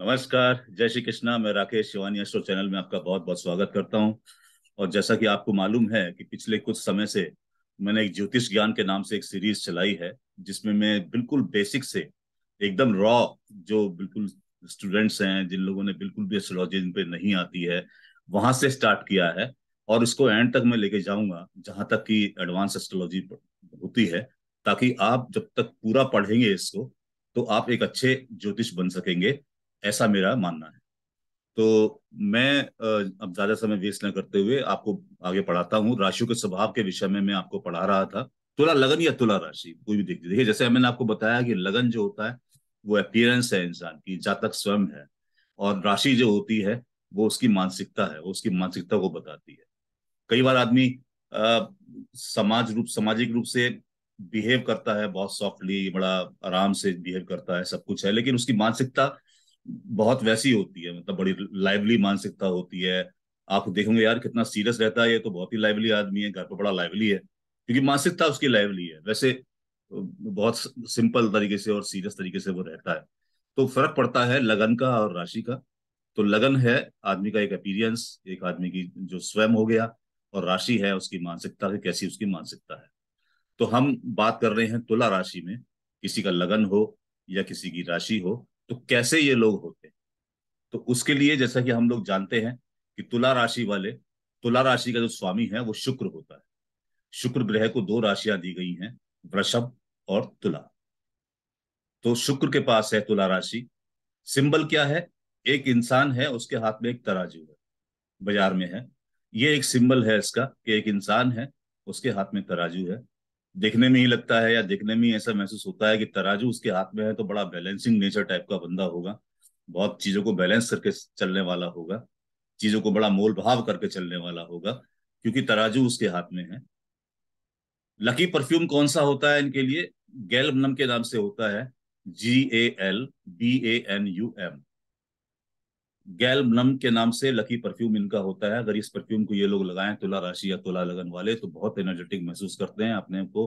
नमस्कार जय श्री कृष्णा मैं राकेश शिवानी अस्ट्रो चैनल में आपका बहुत बहुत स्वागत करता हूं और जैसा कि आपको मालूम है कि पिछले कुछ समय से मैंने एक ज्योतिष ज्ञान के नाम से एक सीरीज चलाई है जिसमें मैं बिल्कुल बेसिक से एकदम रॉ जो बिल्कुल स्टूडेंट्स हैं जिन लोगों ने बिल्कुल भी एस्ट्रोलॉजी जिन पे नहीं आती है वहां से स्टार्ट किया है और उसको एंड तक मैं लेके जाऊंगा जहां तक कि एडवांस एस्ट्रोलॉजी होती है ताकि आप जब तक पूरा पढ़ेंगे इसको तो आप एक अच्छे ज्योतिष बन सकेंगे ऐसा मेरा मानना है तो मैं अब ज्यादा समय वेस्ट न करते हुए आपको आगे पढ़ाता हूँ राशियों के स्वभाव के विषय में मैं आपको पढ़ा रहा था तुला लगन या तुला राशि कोई भी देख देखिए जैसे मैंने आपको बताया कि लगन जो होता है वो अपियरेंस है इंसान की जातक स्वयं है और राशि जो होती है वो उसकी मानसिकता है वो उसकी मानसिकता को बताती है कई बार आदमी समाज रूप सामाजिक रूप से बिहेव करता है बहुत सॉफ्टली बड़ा आराम से बिहेव करता है सब कुछ है लेकिन उसकी मानसिकता बहुत वैसी होती है मतलब बड़ी लाइवली मानसिकता होती है आप देखोगे यार कितना सीरियस रहता है ये तो बहुत ही लाइवली आदमी है घर पर बड़ा लाइवली है क्योंकि मानसिकता उसकी लाइवली है वैसे बहुत सिंपल तरीके से और सीरियस तरीके से वो रहता है तो फर्क पड़ता है लगन का और राशि का तो लगन है आदमी का एक अपीरियंस एक आदमी की जो स्वयं हो गया और राशि है उसकी मानसिकता कैसी उसकी मानसिकता है तो हम बात कर रहे हैं तुला राशि में किसी का लगन हो या किसी की राशि हो तो कैसे ये लोग होते हैं तो उसके लिए जैसा कि हम लोग जानते हैं कि तुला राशि वाले तुला राशि का जो स्वामी है वो शुक्र होता है शुक्र ग्रह को दो राशियां दी गई हैं वृषभ और तुला तो शुक्र के पास है तुला राशि सिंबल क्या है एक इंसान है उसके हाथ में एक तराजू है बाजार में है ये एक सिंबल है इसका कि एक इंसान है उसके हाथ में तराजू है देखने में ही लगता है या देखने में ही ऐसा महसूस होता है कि तराजू उसके हाथ में है तो बड़ा बैलेंसिंग नेचर टाइप का बंदा होगा बहुत चीजों को बैलेंस करके चलने वाला होगा चीजों को बड़ा मोल भाव करके चलने वाला होगा क्योंकि तराजू उसके हाथ में है लकी परफ्यूम कौन सा होता है इनके लिए गैल्बनम के नाम से होता है G A L B A N U M नम के नाम से लकी परफ्यूम इनका होता है अगर इस परफ्यूम को ये लोग लगाएं तुला राशि या तुला लगन वाले तो बहुत एनर्जेटिक महसूस करते हैं अपने को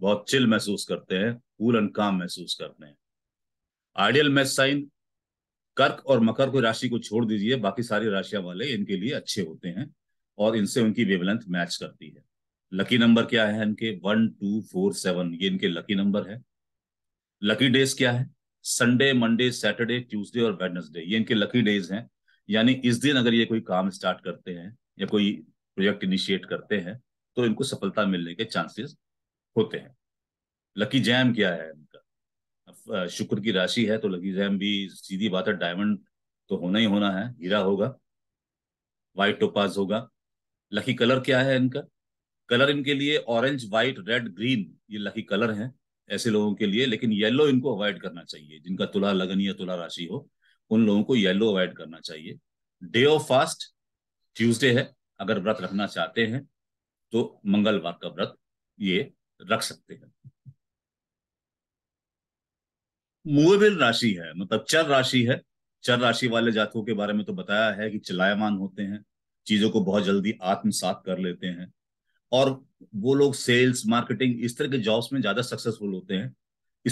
बहुत चिल महसूस करते हैं कूल एंड काम महसूस करते हैं आइडियल मैच साइन कर्क और मकर को राशि को छोड़ दीजिए बाकी सारी राशियां वाले इनके लिए अच्छे होते हैं और इनसे उनकी वेवलेंथ मैच करती है लकी नंबर क्या है इनके वन टू फोर सेवन ये इनके लकी नंबर है लकी डेज क्या है संडे मंडे सैटरडे ट्यूसडे और वेडनेसडे ये इनके लकी डेज हैं यानी इस दिन अगर ये कोई काम स्टार्ट करते हैं या कोई प्रोजेक्ट इनिशिएट करते हैं तो इनको सफलता मिलने के चांसेस होते हैं लकी जैम क्या है इनका शुक्र की राशि है तो लकी जैम भी सीधी बात है डायमंड तो होना ही होना है हीरा होगा वाइट टोपाज होगा लकी कलर क्या है इनका कलर इनके लिए ऑरेंज व्हाइट रेड ग्रीन ये लकी कलर हैं ऐसे लोगों के लिए लेकिन येलो इनको अवॉइड करना चाहिए जिनका तुला लगन या तुला राशि हो उन लोगों को येलो अवॉइड करना चाहिए डे ऑफ फास्ट ट्यूजडे है अगर व्रत रखना चाहते हैं तो मंगलवार का व्रत ये रख सकते हैं मूवेबल राशि है मतलब चर राशि है चर राशि वाले जातकों के बारे में तो बताया है कि चलायमान होते हैं चीजों को बहुत जल्दी आत्मसात कर लेते हैं और वो लोग सेल्स मार्केटिंग इस तरह के जॉब्स में ज्यादा सक्सेसफुल होते हैं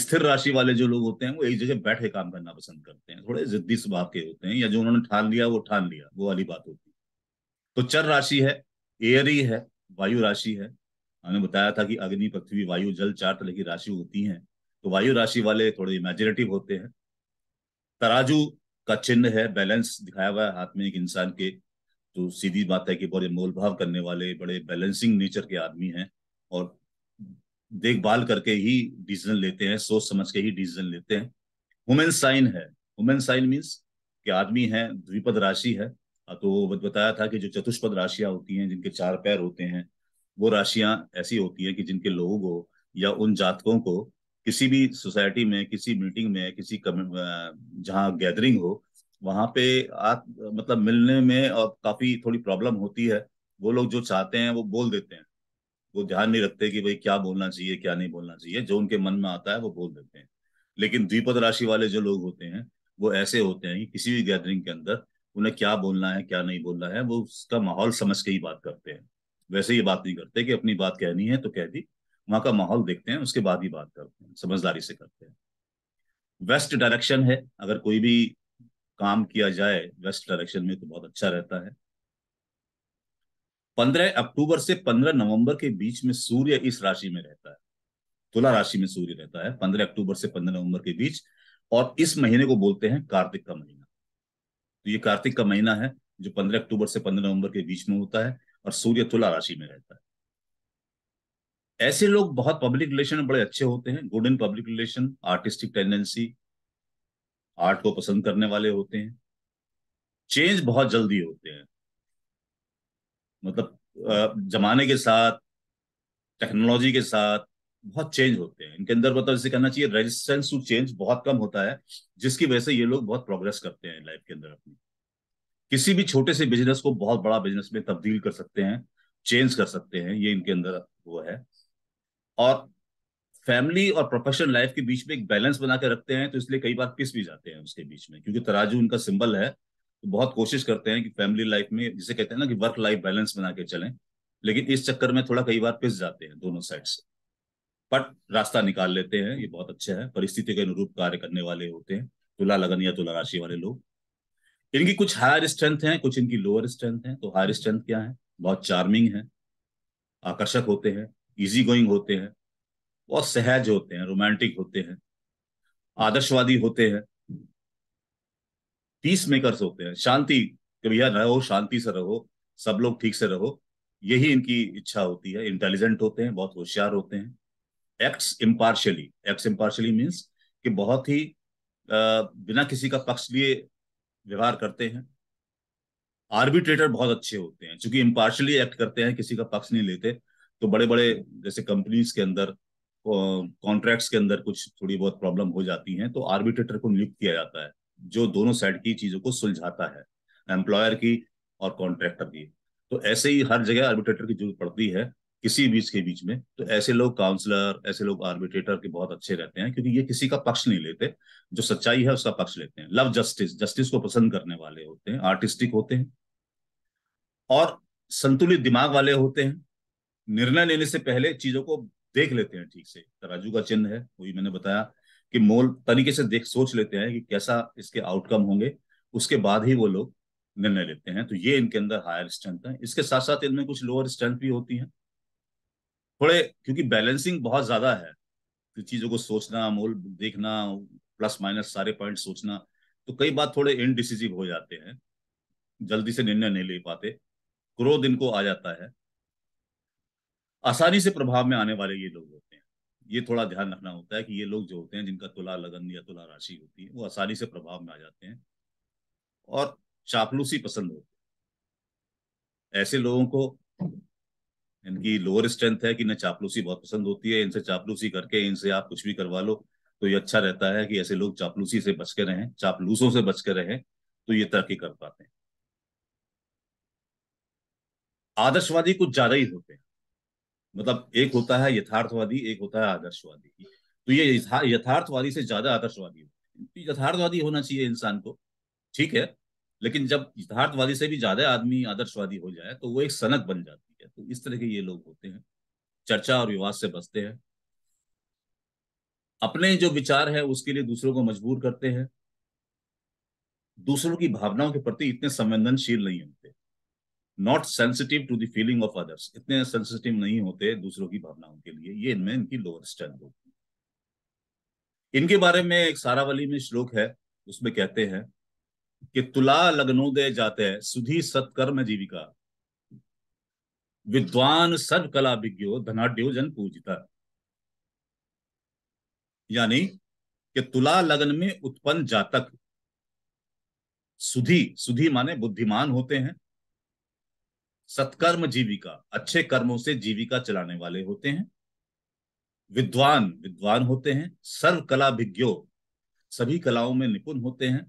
स्थिर राशि वाले जो लोग होते हैं वो एक जगह बैठ के काम करना पसंद करते हैं थोड़े जिद्दी स्वभाव के होते हैं या जो उन्होंने ठान लिया वो ठान लिया वो वाली बात होती है तो चर राशि है एयर ही है वायु राशि है हमने बताया था कि अग्नि पृथ्वी वायु जल चार तरह की राशि होती हैं तो वायु राशि वाले थोड़े इमेजिनेटिव होते हैं तराजू का चिन्ह है बैलेंस दिखाया हुआ है हाथ में एक इंसान के तो सीधी बात है कि बड़े मोल भाव करने वाले बड़े बैलेंसिंग नेचर के आदमी हैं और देखभाल करके ही डिसीजन लेते हैं सोच समझ के ही डिसीजन लेते हैं वुमेन साइन है वुमेन साइन मीन्स कि आदमी है द्विपद राशि है हाँ, तो बताया था कि जो चतुष्पद राशियां होती हैं जिनके चार पैर होते हैं वो राशियां ऐसी होती हैं कि जिनके लोगों को या उन जातकों को किसी भी सोसाइटी में किसी मीटिंग में किसी जहां गैदरिंग हो वहाँ पे आप मतलब मिलने में और काफी थोड़ी प्रॉब्लम होती है वो लोग जो चाहते हैं वो बोल देते हैं वो ध्यान नहीं रखते कि भाई क्या बोलना चाहिए क्या नहीं बोलना चाहिए जो उनके मन में आता है वो बोल देते हैं लेकिन द्विपद राशि वाले जो लोग होते हैं वो ऐसे होते हैं कि किसी भी गैदरिंग के अंदर उन्हें क्या बोलना है क्या नहीं बोलना है वो उसका माहौल समझ के ही बात करते हैं वैसे ये बात नहीं करते कि अपनी बात कहनी है तो कह दी वहां का माहौल देखते हैं उसके बाद ही बात करते हैं समझदारी से करते हैं वेस्ट डायरेक्शन है अगर कोई भी काम किया जाए वेस्ट डायरेक्शन में तो बहुत अच्छा रहता है 15 अक्टूबर से 15 नवंबर के बीच में सूर्य इस राशि में रहता है तुला राशि में सूर्य रहता है 15 अक्टूबर से 15 नवंबर के बीच और इस महीने को बोलते हैं कार्तिक का महीना तो ये कार्तिक का महीना है जो 15 अक्टूबर से 15 नवंबर के बीच में होता है और सूर्य तुला राशि में रहता है ऐसे लोग बहुत पब्लिक रिलेशन में बड़े अच्छे होते हैं good in public relation artistic tendency art को पसंद करने वाले होते हैं चेंज बहुत जल्दी होते हैं मतलब जमाने के साथ टेक्नोलॉजी के साथ बहुत चेंज होते हैं इनके अंदर मतलब इसे कहना चाहिए रेजिस्टेंस टू चेंज बहुत कम होता है जिसकी वजह से ये लोग बहुत प्रोग्रेस करते हैं लाइफ के अंदर अपनी किसी भी छोटे से बिजनेस को बहुत बड़ा बिजनेस में तब्दील कर सकते हैं चेंज कर सकते हैं ये इनके अंदर वो है और फैमिली और प्रोफेशनल लाइफ के बीच में एक बैलेंस बना के रखते हैं तो इसलिए कई बार पिस भी जाते हैं उसके बीच में क्योंकि तराजू उनका सिंबल है तो बहुत कोशिश करते हैं कि फैमिली लाइफ में जिसे कहते हैं ना कि वर्क लाइफ बैलेंस बना के चलें लेकिन इस चक्कर में थोड़ा कई बार पिस जाते हैं दोनों साइड से बट रास्ता निकाल लेते हैं ये बहुत अच्छा है परिस्थिति के अनुरूप कार्य करने वाले होते हैं तुला लगन या तुला राशि वाले लोग इनकी कुछ हायर स्ट्रेंथ है कुछ इनकी लोअर स्ट्रेंथ है तो हायर स्ट्रेंथ क्या है बहुत चार्मिंग है आकर्षक होते हैं इजी गोइंग होते हैं बहुत सहज होते हैं रोमांटिक होते हैं आदर्शवादी होते हैं पीस मेकर्स होते हैं शांति भैया रहो शांति से रहो सब लोग ठीक से रहो यही इनकी इच्छा होती है इंटेलिजेंट होते हैं बहुत होशियार होते हैं acts impartially acts impartially means कि बहुत ही बिना किसी का पक्ष लिए व्यवहार करते हैं आर्बिट्रेटर बहुत अच्छे होते हैं क्योंकि इम्पार्शली एक्ट करते हैं किसी का पक्ष नहीं लेते तो बड़े बड़े जैसे कंपनीज के अंदर कॉन्ट्रैक्ट्स के अंदर कुछ थोड़ी बहुत प्रॉब्लम हो जाती हैं तो आर्बिट्रेटर को नियुक्त किया जाता है जो दोनों साइड की चीजों को सुलझाता है एम्प्लॉयर की और कॉन्ट्रैक्टर की तो ऐसे ही हर जगह आर्बिट्रेटर की जरूरत पड़ती है किसी बीच के बीच में तो ऐसे लोग काउंसलर ऐसे लोग आर्बिट्रेटर के बहुत अच्छे रहते हैं क्योंकि ये किसी का पक्ष नहीं लेते जो सच्चाई है उसका पक्ष लेते हैं लव जस्टिस जस्टिस को पसंद करने वाले होते हैं आर्टिस्टिक होते हैं और संतुलित दिमाग वाले होते हैं निर्णय लेने से पहले चीजों को देख लेते हैं ठीक से तराजू का चिन्ह है वही मैंने बताया कि मोल तरीके से देख सोच लेते हैं कि कैसा इसके आउटकम होंगे उसके बाद ही वो लोग निर्णय लेते हैं तो ये इनके अंदर हायर स्ट्रेंथ है इसके साथ साथ इनमें कुछ लोअर स्ट्रेंथ भी होती है थोड़े क्योंकि बैलेंसिंग बहुत ज्यादा है तो चीजों को सोचना मोल देखना प्लस माइनस सारे पॉइंट सोचना तो कई बार थोड़े इनडिसिजिव हो जाते हैं जल्दी से निर्णय नहीं ले पाते क्रोध इनको आ जाता है आसानी से प्रभाव में आने वाले ये लोग होते हैं ये थोड़ा ध्यान रखना होता है कि ये लोग जो होते हैं जिनका तुला लगन या तुला राशि होती है वो आसानी से प्रभाव में आ जाते हैं और चापलूसी पसंद होती ऐसे लोगों को इनकी लोअर स्ट्रेंथ है कि इन्हें चापलूसी बहुत पसंद होती है इनसे चापलूसी करके इनसे आप कुछ भी करवा लो तो ये अच्छा रहता है कि ऐसे लोग चापलूसी से बच के रहें चापलूसों से बच के रहें तो ये तरक्की कर पाते हैं आदर्शवादी कुछ ज्यादा ही होते हैं मतलब एक होता है यथार्थवादी एक होता है आदर्शवादी तो ये यथार्थवादी से ज्यादा आदर्शवादी हो तो यथार्थवादी होना चाहिए इंसान को ठीक है लेकिन जब यथार्थवादी से भी ज्यादा आदमी आदर्शवादी हो जाए तो वो एक सनक बन जाती है तो इस तरह के ये लोग होते हैं चर्चा और विवाद से बचते हैं अपने जो विचार है उसके लिए दूसरों को मजबूर करते हैं दूसरों की भावनाओं के प्रति इतने संवेदनशील नहीं होते not sensitive to the feeling of others इतने सेंसिटिव नहीं होते दूसरों की भावनाओं के लिए ये इनमें इनकी लोअर स्ट्रेंथ होती है इनके बारे में एक सारावली में श्लोक है उसमें कहते हैं कि तुला लग्नोदय जाते सुधी सत्कर्म जीविका विद्वान सर्व कला विज्ञो धनाढ़ जन पूजिता यानी कि तुला लग्न में उत्पन्न जातक सुधी सुधी माने बुद्धिमान होते हैं सत्कर्म जीविका अच्छे कर्मों से जीविका चलाने वाले होते हैं विद्वान विद्वान होते हैं सर्व कला भिज्ञो सभी कलाओं में निपुण होते हैं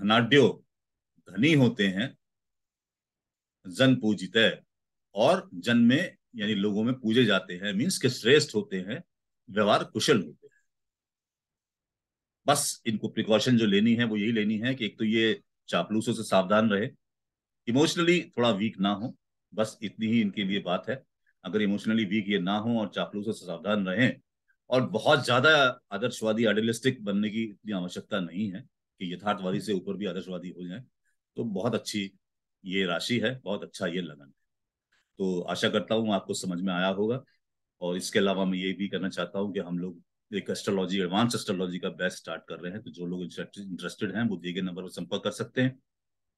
धनाढ़ धनी होते हैं जन पूजित और जन में यानी लोगों में पूजे जाते हैं मीन्स के श्रेष्ठ होते हैं व्यवहार कुशल होते हैं बस इनको प्रिकॉशन जो लेनी है वो यही लेनी है कि एक तो ये चापलूसों से सावधान रहे इमोशनली थोड़ा वीक ना हो बस इतनी ही इनके लिए बात है अगर इमोशनली वीक ये ना हो और चापलू से सावधान रहें और बहुत ज्यादा आदर्शवादी आइडियलिस्टिक बनने की इतनी आवश्यकता नहीं है कि यथार्थवादी से ऊपर भी आदर्शवादी हो जाए तो बहुत अच्छी ये राशि है बहुत अच्छा ये लगन है तो आशा करता हूँ आपको समझ में आया होगा और इसके अलावा मैं ये भी करना चाहता हूँ कि हम लोग एक एस्ट्रोलॉजी एडवांस एस्ट्रोलॉजी का बेस्ट स्टार्ट कर रहे हैं तो जो लोग इंटरेस्टेड हैं वो दिए गए नंबर पर संपर्क कर सकते हैं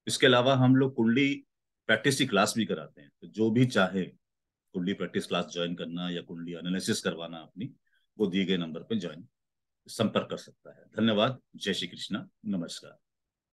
इसके अलावा हम लोग कुंडली प्रैक्टिस की क्लास भी कराते हैं तो जो भी चाहे कुंडली प्रैक्टिस क्लास ज्वाइन करना या कुंडली एनालिसिस करवाना अपनी वो दिए गए नंबर पर ज्वाइन संपर्क कर सकता है धन्यवाद जय श्री कृष्णा नमस्कार